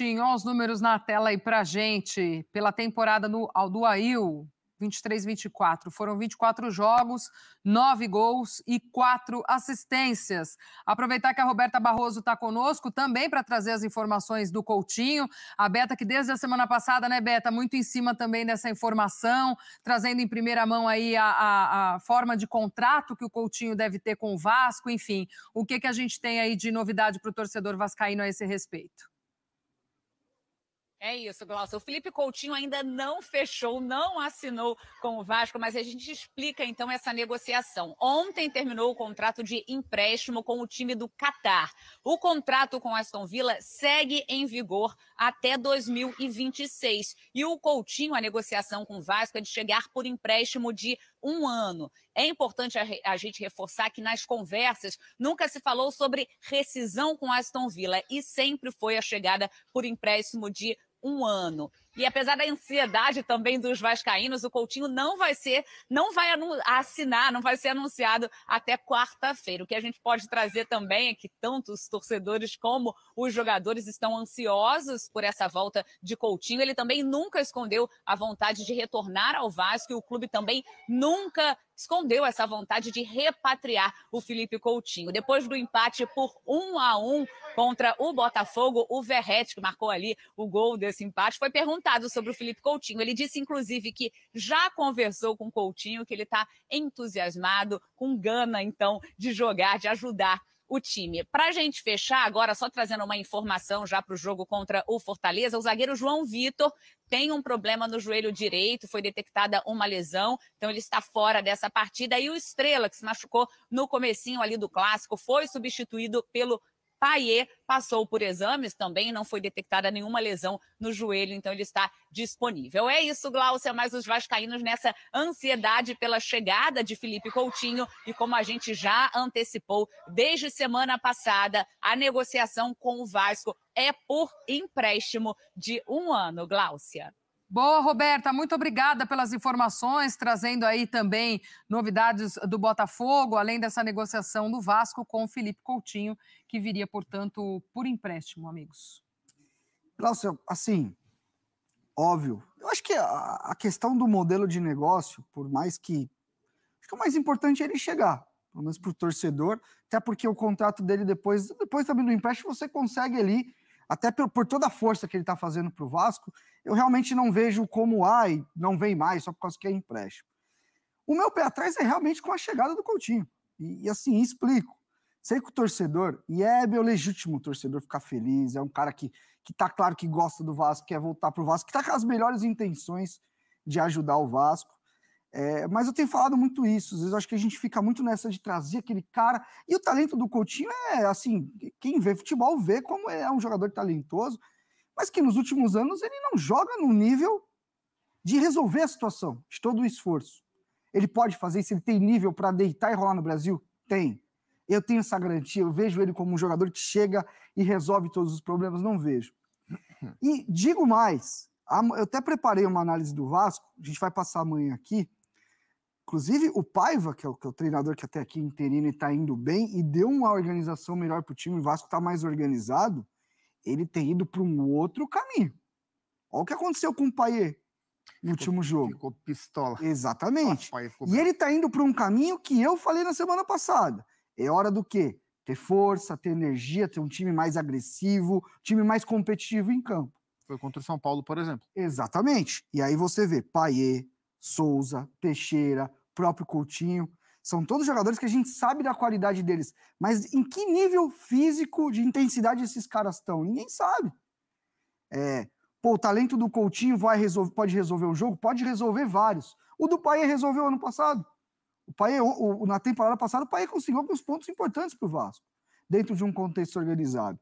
Olha os números na tela aí para gente. Pela temporada no AIL, 23-24. Foram 24 jogos, 9 gols e 4 assistências. Aproveitar que a Roberta Barroso está conosco também para trazer as informações do Coutinho. A Beta, que desde a semana passada, né, Beta, muito em cima também dessa informação, trazendo em primeira mão aí a, a, a forma de contrato que o Coutinho deve ter com o Vasco, enfim. O que, que a gente tem aí de novidade para o torcedor vascaíno a esse respeito? É isso, Glaucio. O Felipe Coutinho ainda não fechou, não assinou com o Vasco, mas a gente explica então essa negociação. Ontem terminou o contrato de empréstimo com o time do Catar. O contrato com Aston Villa segue em vigor até 2026. E o Coutinho, a negociação com o Vasco é de chegar por empréstimo de um ano. É importante a, gente reforçar que nas conversas nunca se falou sobre rescisão com Aston Villa e sempre foi a chegada por empréstimo de um ano e apesar da ansiedade também dos vascaínos, o Coutinho não vai ser, não vai assinar, não vai ser anunciado até quarta-feira. O que a gente pode trazer também é que tanto os torcedores como os jogadores estão ansiosos por essa volta de Coutinho. Ele também nunca escondeu a vontade de retornar ao Vasco e o clube também nunca escondeu essa vontade de repatriar o Felipe Coutinho. Depois do empate por 1 a 1 contra o Botafogo, o Verrete, que marcou ali o gol desse empate, foi perguntado perguntado sobre o Felipe Coutinho. Ele disse, inclusive, que já conversou com o Coutinho, que ele está entusiasmado, com gana, então, de jogar, de ajudar o time. Para a gente fechar agora, só trazendo uma informação já para o jogo contra o Fortaleza, o zagueiro João Vitor tem um problema no joelho direito, foi detectada uma lesão, então ele está fora dessa partida. E o Estrela, que se machucou no comecinho ali do clássico, foi substituído pelo Paier passou por exames também, não foi detectada nenhuma lesão no joelho, então ele está disponível. É isso, Glaucia, mais os vascaínos nessa ansiedade pela chegada de Felipe Coutinho e como a gente já antecipou desde semana passada, a negociação com o Vasco é por empréstimo de um ano, Glaucia. Boa, Roberta, muito obrigada pelas informações, trazendo aí também novidades do Botafogo, além dessa negociação do Vasco com o Felipe Coutinho, que viria, portanto, por empréstimo, amigos. Cláudio, assim, óbvio. Eu acho que a, questão do modelo de negócio, por mais que. Acho que o mais importante é ele chegar, pelo menos para o torcedor, até porque o contrato dele depois, depois também do empréstimo, você consegue ali, até por, por toda a força que ele está fazendo para o Vasco, eu realmente não vejo como há e não vem mais só por causa que é empréstimo. O meu pé atrás é realmente com a chegada do Coutinho. E, e assim, explico. Sei que o torcedor, e é meu legítimo torcedor ficar feliz, é um cara que, que tá claro que gosta do Vasco, quer voltar pro Vasco, que tá com as melhores intenções de ajudar o Vasco. É, mas eu tenho falado muito isso, às vezes acho que a gente fica muito nessa de trazer aquele cara. E o talento do Coutinho é assim: quem vê futebol vê como é um jogador talentoso, mas que nos últimos anos ele não joga no nível de resolver a situação, de todo o esforço. Ele pode fazer isso, ele tem nível para deitar e rolar no Brasil? Tem. Eu tenho essa garantia, eu vejo ele como um jogador que chega e resolve todos os problemas, não vejo. E digo mais, eu até preparei uma análise do Vasco, a gente vai passar amanhã aqui. Inclusive, o Paiva, que é o, que é o treinador que até aqui interino e está indo bem, e deu uma organização melhor para o time, o Vasco está mais organizado ele tem ido para um outro caminho. Olha o que aconteceu com o Paier no ficou, último jogo. Ficou pistola. Exatamente. Nossa, ficou e ele está indo para um caminho que eu falei na semana passada. É hora do quê? Ter força, ter energia, ter um time mais agressivo, time mais competitivo em campo. Foi contra o São Paulo, por exemplo. Exatamente. E aí você vê Paier, Souza, Teixeira, próprio Coutinho. São todos jogadores que a gente sabe da qualidade deles, mas em que nível físico de intensidade esses caras estão? Ninguém sabe. É, pô, o talento do Coutinho vai resolver, pode resolver o jogo? Pode resolver vários. O do Paê resolveu ano passado. O Paê, o, o, na temporada passada, o Paê conseguiu alguns pontos importantes para o Vasco, dentro de um contexto organizado.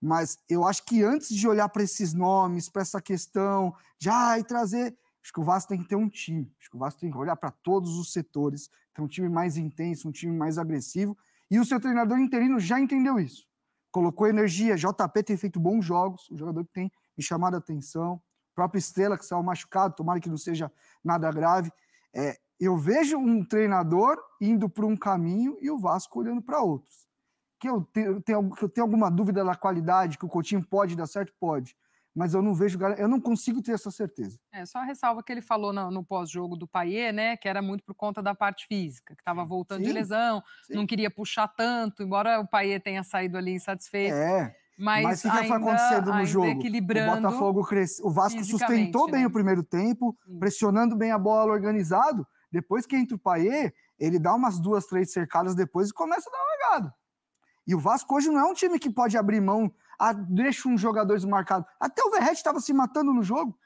Mas eu acho que antes de olhar para esses nomes, para essa questão de ah, trazer Acho que o Vasco tem que ter um time. Acho que o Vasco tem que olhar para todos os setores, ter um time mais intenso, um time mais agressivo. E o seu treinador interino já entendeu isso. Colocou energia, JP tem feito bons jogos, o jogador que tem me chamado a atenção, o próprio Estrela que saiu machucado, tomara que não seja nada grave. É, eu vejo um treinador indo para um caminho e o Vasco olhando para outros. Que eu, tenho, que eu tenho alguma dúvida da qualidade, que o Coutinho pode dar certo? Pode mas eu não vejo, eu não consigo ter essa certeza. É, só ressalva que ele falou no, no pós-jogo do Paier, né, que era muito por conta da parte física, que estava voltando sim, de lesão, sim. não queria puxar tanto, embora o Paier tenha saído ali insatisfeito. É. Mas o que, que foi acontecendo no jogo? O Botafogo cresceu o Vasco sustentou né? bem o primeiro tempo, sim. pressionando bem a bola organizado. Depois que entra o Paier, ele dá umas duas, três cercadas depois e começa a dar uma largada. E o Vasco hoje não é um time que pode abrir mão ah, deixa uns jogadores marcados. Até o Verrete estava se matando no jogo.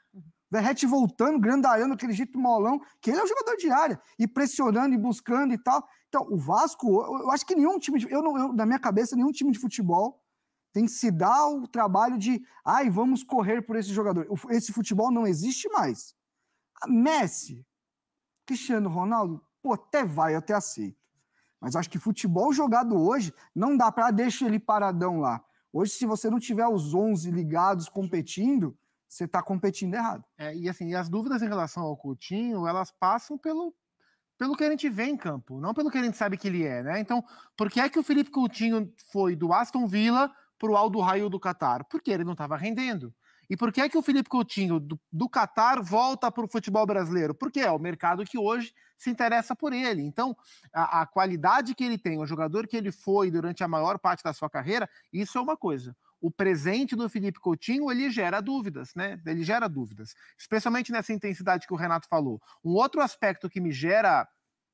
Verrete voltando, grandalhando aquele jeito molão, que ele é um jogador de área, e pressionando e buscando e tal. Então, o Vasco, eu acho que nenhum time, de, eu não, eu, na minha cabeça, nenhum time de futebol tem que se dar o trabalho de, ai, vamos correr por esse jogador. Esse futebol não existe mais. A ah, Messi, Cristiano Ronaldo, pô, até vai, eu até aceito. Mas acho que futebol jogado hoje não dá para deixar ele paradão lá. Hoje, se você não tiver os 11 ligados competindo, você está competindo errado. É, e assim, as dúvidas em relação ao Coutinho, elas passam pelo, pelo que a gente vê em campo, não pelo que a gente sabe que ele é, né? Então, por que é que o Felipe Coutinho foi do Aston Villa para o Aldo Raio do Catar? Porque ele não estava rendendo. E por que é que o Felipe Coutinho do, Catar volta para o futebol brasileiro? Porque é o mercado que hoje se interessa por ele. Então, a, a qualidade que ele tem, o jogador que ele foi durante a maior parte da sua carreira, isso é uma coisa o presente do Felipe Coutinho ele gera dúvidas, né? Ele gera dúvidas, especialmente nessa intensidade que o Renato falou. Um outro aspecto que me gera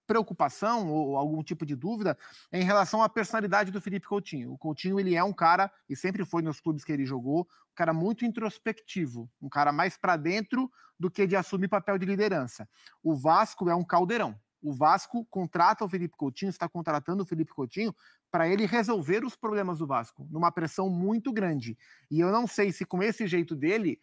preocupação ou algum tipo de dúvida em relação à personalidade do Felipe Coutinho. O Coutinho ele é um cara e sempre foi nos clubes que ele jogou, um cara muito introspectivo, um cara mais para dentro do que de assumir papel de liderança. O Vasco é um caldeirão. O Vasco contrata o Felipe Coutinho, está contratando o Felipe Coutinho para ele resolver os problemas do Vasco, numa pressão muito grande. E eu não sei se com esse jeito dele,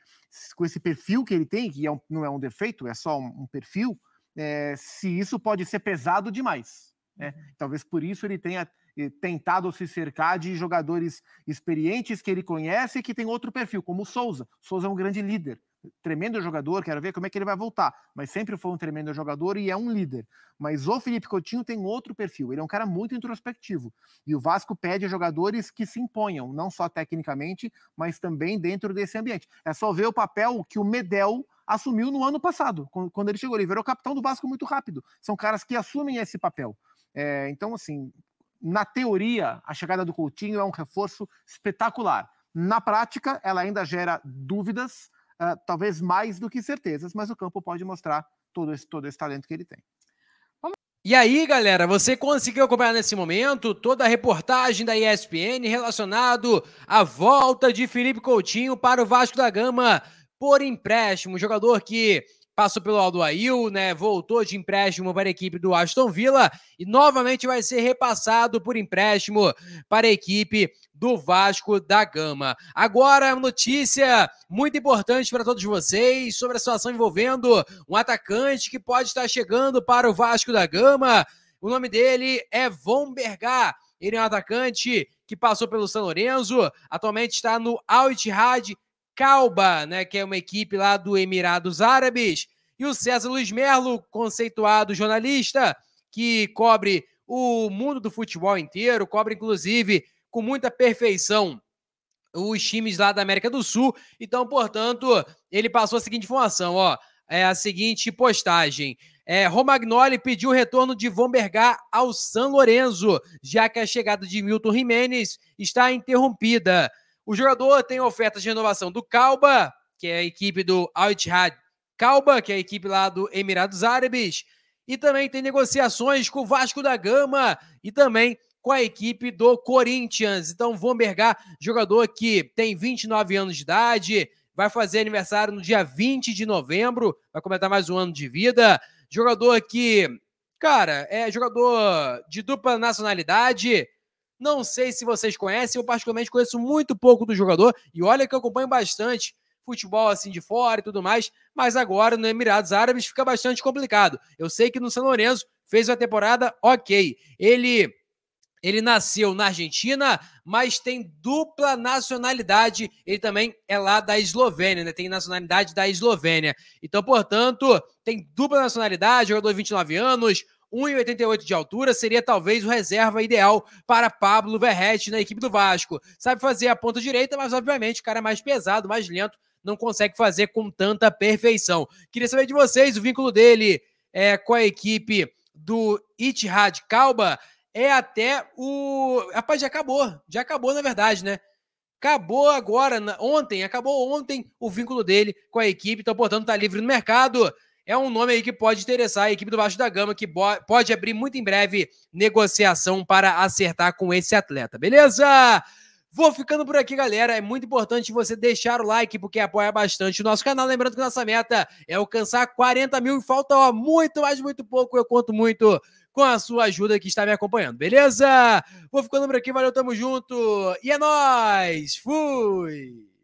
com esse perfil que ele tem, que é um, não é um defeito, é só um, um perfil, é, se isso pode ser pesado demais. Né? Uhum. Talvez por isso ele tenha eh, tentado se cercar de jogadores experientes que ele conhece e que tem outro perfil, como o Souza. O Souza é um grande líder, tremendo jogador, quero ver como é que ele vai voltar, mas sempre foi um tremendo jogador e é um líder. Mas o Felipe Coutinho tem outro perfil, ele é um cara muito introspectivo. E o Vasco pede jogadores que se imponham, não só tecnicamente, mas também dentro desse ambiente. É só ver o papel que o Medel assumiu no ano passado, quando ele chegou. Ele virou capitão do Vasco muito rápido. São caras que assumem esse papel. É, então, assim, na teoria, a chegada do Coutinho é um reforço espetacular. Na prática, ela ainda gera dúvidas, uh, talvez mais do que certezas, mas o campo pode mostrar todo esse, todo esse talento que ele tem. E aí, galera, você conseguiu acompanhar nesse momento toda a reportagem da ESPN relacionado à volta de Felipe Coutinho para o Vasco da Gama por empréstimo. Um jogador que passou pelo Aldo Ail, né? Voltou de empréstimo para a equipe do Aston Villa e novamente vai ser repassado por empréstimo para a equipe do Vasco da Gama. Agora, notícia muito importante para todos vocês sobre a situação envolvendo um atacante que pode estar chegando para o Vasco da Gama. O nome dele é Von Bergar. Ele é um atacante que passou pelo São Lourenço, atualmente está no Al-Ittihad Calba, né, que é uma equipe lá do Emirados Árabes, e o César Luiz Merlo, conceituado jornalista, que cobre o mundo do futebol inteiro, cobre inclusive com muita perfeição os times lá da América do Sul. Então, portanto, ele passou a seguinte informação, ó, é a seguinte postagem. É, Romagnoli pediu o retorno de Vombergar ao San Lorenzo, já que a chegada de Milton Jimenez está interrompida. O jogador tem ofertas de renovação do Calba, que é a equipe do Al Ittihad Calba, que é a equipe lá do Emirados Árabes, e também tem negociações com o Vasco da Gama e também com a equipe do Corinthians. Então, Vombergar, jogador que tem 29 anos de idade, vai fazer aniversário no dia 20 de novembro, vai completar mais um ano de vida. Jogador que, cara, é jogador de dupla nacionalidade, não sei se vocês conhecem, eu particularmente conheço muito pouco do jogador e olha que eu acompanho bastante futebol assim de fora e tudo mais, mas agora no Emirados Árabes fica bastante complicado. Eu sei que no São Lourenço fez uma temporada ok. Ele ele nasceu na Argentina, mas tem dupla nacionalidade. Ele também é lá da Eslovênia, né? Tem nacionalidade da Eslovênia. Então, portanto, tem dupla nacionalidade, jogador de 29 anos, 1,88 de altura, seria talvez o reserva ideal para Pablo Verrete na equipe do Vasco. Sabe fazer a ponta direita, mas obviamente o cara é mais pesado, mais lento, não consegue fazer com tanta perfeição. Queria saber de vocês o vínculo dele é, com a equipe do Itihad Calba é até o. Rapaz, já acabou. Já acabou, na verdade, né? Acabou agora, ontem, acabou ontem o vínculo dele com a equipe, então, portanto, está livre no mercado é um nome aí que pode interessar a equipe do Baixo da Gama, que pode abrir muito em breve negociação para acertar com esse atleta, beleza? Vou ficando por aqui, galera. É muito importante você deixar o like, porque apoia bastante o nosso canal. Lembrando que nossa meta é alcançar 40 mil e falta ó, muito, mas muito pouco. Eu conto muito com a sua ajuda que está me acompanhando, beleza? Vou ficando por aqui, valeu, tamo junto. E é nóis! Fui!